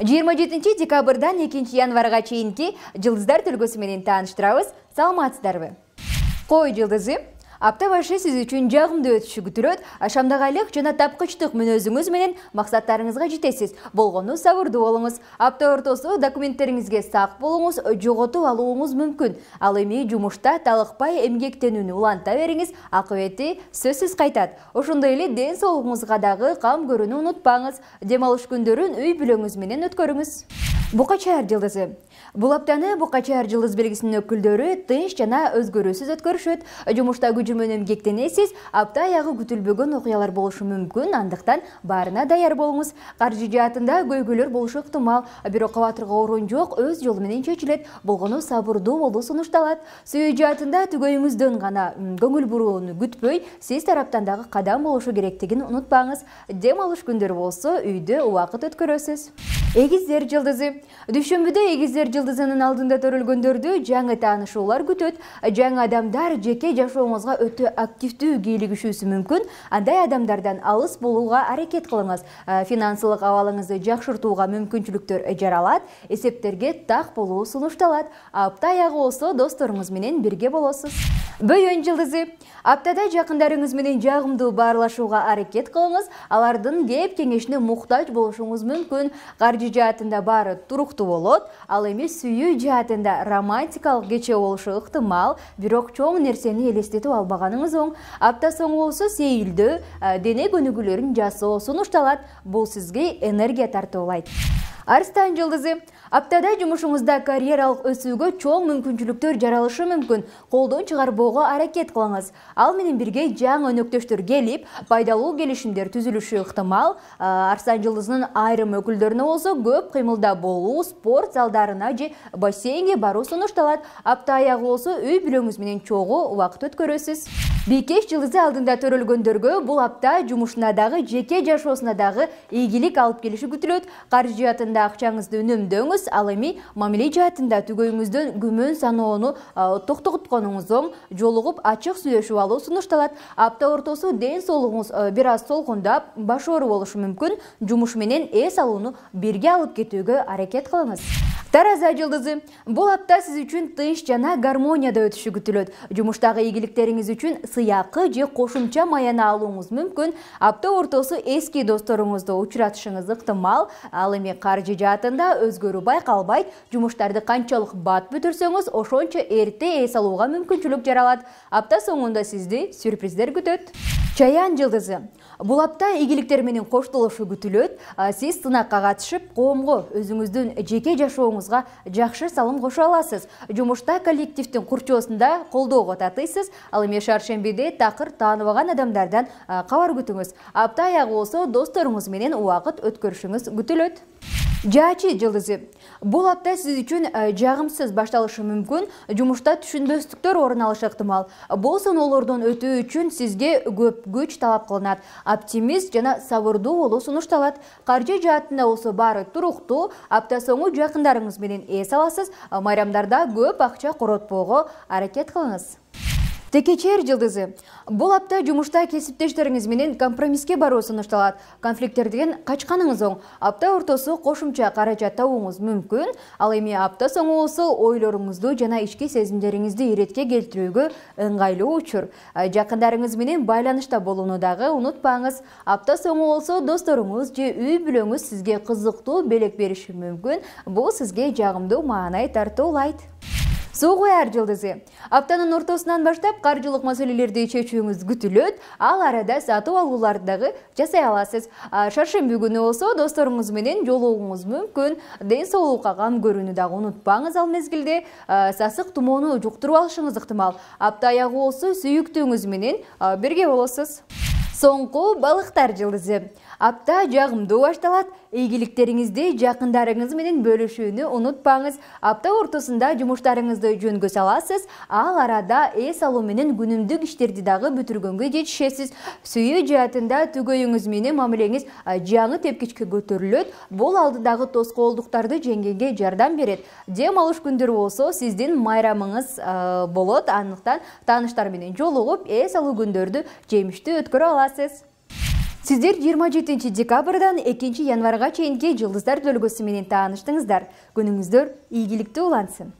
27 декабрдан 2 январға чейінке жылдыздар түлгөсү менен тааныштырабыз саламатсыздарбы Қой жылдызы апта башы сиз үчүн жагымдуу өтүшү күтүлөт ашамдагы шамдагайлык жана тапкычтык мүнөзүңүз менен максаттарыңызга жетесиз болгону сабырдуу болуңуз апта ортосу документтериңизге сак болуңуз жоготуп алууңуз мүмкүн ал эми жумушта талыкпай эмгектенүүнү уланта бериңиз акыбети сөзсүз кайтат ошондой эле ден соолугуңузга дагы кам көрүүнү унутпаңыз дем алыш күндөрүн үй бүлөңүз менен өткөрүңүз букачар жылдызы бул аптаны букачар жылдыз белгисинин өкүлдөрү тынч жана өзгөрүүсүз өткөрүшөт жумушта жүмөнөм кектенесиз апта аягы күтүлбөгөн окуялар болушу мүмкүн андыктан баарына даяр болуңуз каржы жаатында көйгөйлөр болушу ыктымал бирок кабатырга орун жок өз жолу менен чечилет болгону сабырдуу болуу сунушталат сүйүү жаатында түгөйүңүздөн гана көңүл бурууну күтпөй сиз тараптан дагы кадам болушу керектигин унутпаңыз дем алыш күндөрү болсо үйдө убакыт өткөрөсүз эгиздер жылдызы дүйшөмбүдө эгиздер жылдызынын алдында төрөлгөндөрдү жаңы таанышуулар күтөт жаңы адамдар жеке жашооңузга өтө активдүү кийлигишүүсү мүмкүн андай адамдардан алыс болууга аракет кылыңыз э, финансылык абалыңызды жакшыртууга мүмкүнчүлүктөр жаралат эсептерге так болуу сунушталат апта аягы болсо досторуңуз менен бирге болосуз бөйөн жылдызы аптада жакындарыңыз менен жагымдуу баарлашууга аракет кылыңыз алардын кеп кеңешине муктаж болушуңуз мүмкүн жаатында бары тұруқты болот ал эми сүйүү жаатында романтикалык кече болушу ыктымал бирок чоң нерсени элестетип албаганыңыз оң апта соңу болсо сейилдөө дене көнүгүүлөрүн жасоо сунушталат бұл сізге энергия тартуулайт арстан жылдызы аптада жумушуңузда карьералык өсүүгө чоң мүмкүнчүлүктөр жаралышы мүмкүн колдон чыгарбоого аракет кылыңыз ал менен бирге жаңы өнөктөштөр келип пайдалуу келишимдер түзүлүшү ыктымал арстан жылдызынын айрым өкүлдөрүнө болсо көп кыймылда болуу спорт залдарына же бассейнге баруу сунушталат апта аягы болсо үй бүлөңүз менен чогуу убакыт өткөрөсүз бийкеч жылдызы алдында төрөлгөндөргө бул апта жумушуна дагы жеке жашоосуна дагы ийгилик алып келиши күтүлөт каржы жаатында акчаңызды үнөмдөңүз ал эми мамиле жаатында түгөйүңүздөн күмөн саноону токтотконуңуз оң жолугуп ачык сүйлөшүп алуу сунушталат апта ортосу ден соолугуңуз бир аз толкундап баш оору болушу мүмкүн жумуш менен эс алууну бирге алып кетүүгө аракет кылыңыз тараза жылдызы бул апта сиз үчүн тынч жана гармонияда өтүшү күтүлөт жумуштагы ийгиликтериңиз үчүн сый же кошумча маяна алууңуз мүмкүн апта ортосу эски досторуңузду учуратышыңыз ыктымал ал эми каржы жаатында өзгөрүү байкалбайт жумуштарды канчалык бат бүтүрсөңүз ошончо эрте эс алууга мүмкүнчүлүк жаралат апта соңунда сизди сюрприздер күтөт Чаян жылдызы. Бұл апта игіліктер менен коштолушу күтүлөт. Сиз сынакка катышып, коомго өзіңіздің жеке жашуыңызға жақшы салым қошу аласыз. Жұмышта коллективтің курчоосунда колдоого татыйсыз, ал эми шаршембиде тақыр тааныбаган адамдардан қавар күтіңіз. Апта аяғы осы, досторуңуз менен уақыт өткөрүшүңүз күтүлөт. жаачы жылдызы бул апта сиз үчүн э, жагымсыз башталышы мүмкүн жумушта түшүнбөстүктөр орун алышы ыктымал бул сыноолордон өтүү үчүн сизге көп күч талап кылынат оптимист жана сабырдуу болуу сунушталат каржы жаатында болсо баары туруктуу апта соңу жакындарыңыз менен эс аласыз майрамдарда көп акча коротпоого аракет кылыңыз текечер жылдызы бул апта жумушта кесиптештериңиз менен компромисске баруу сунушталат конфликттерден качканыңыз оң апта ортосу кошумча каражат табууңуз мүмкүн ал эми апта соңу болсо ойлоруңузду жана ички сезимдериңизди иретке келтирүүгө ыңгайлуу учур э, жакындарыңыз менен байланышта болууну дагы унутпаңыз апта соңу болсо досторуңуз же үй бүлөңүз сизге кызыктуу белек бериши мүмкүн бул сизге жагымдуу маанай тартуулайт суу ар жылдызы аптанын ортосунан баштап каржылык маселелерди чечүүңүз күтүлөт ал арада сатып алууларды дагы жасай аласыз шаршемби күнү болсо досторуңуз менен жолугууңуз мүмкүн ден соолукка кам көрүүнү дагы унутпаңыз ал мезгилде сасык тумоону жуктуруп алышыңыз ыктымал апта аягы болсо сүйүктүүңүз менен бирге болосуз соңку балыктар жылдызы апта жағымдуу башталат ийгиликтериңизди жакындарыңыз менен бөлүшүүнү унутпаңыз апта ортосунда жумуштарыңызды жөнгө саласыз ал арада эс алуу менен күнүмдүк иштерди дагы бүтүргөнгө жетишесиз сүйүү жаатында түгөйүңүз менен мамилеңиз жаңы тепкичке көтөрүлөт бул алдыдагы тоскоолдуктарды жеңгенге жардам берет дем алыш күндөрү болсо сиздин майрамыңыз ә, болот андыктан тааныштар менен жолугуп эс алуу күндөрдү жемиштүү өткөрө аласыз Сіздер 27 декабрдан 2 январға чейінге жылдыздар бөлгісі менен тааныштыңыздар, Күніңіздер егілікті олансын.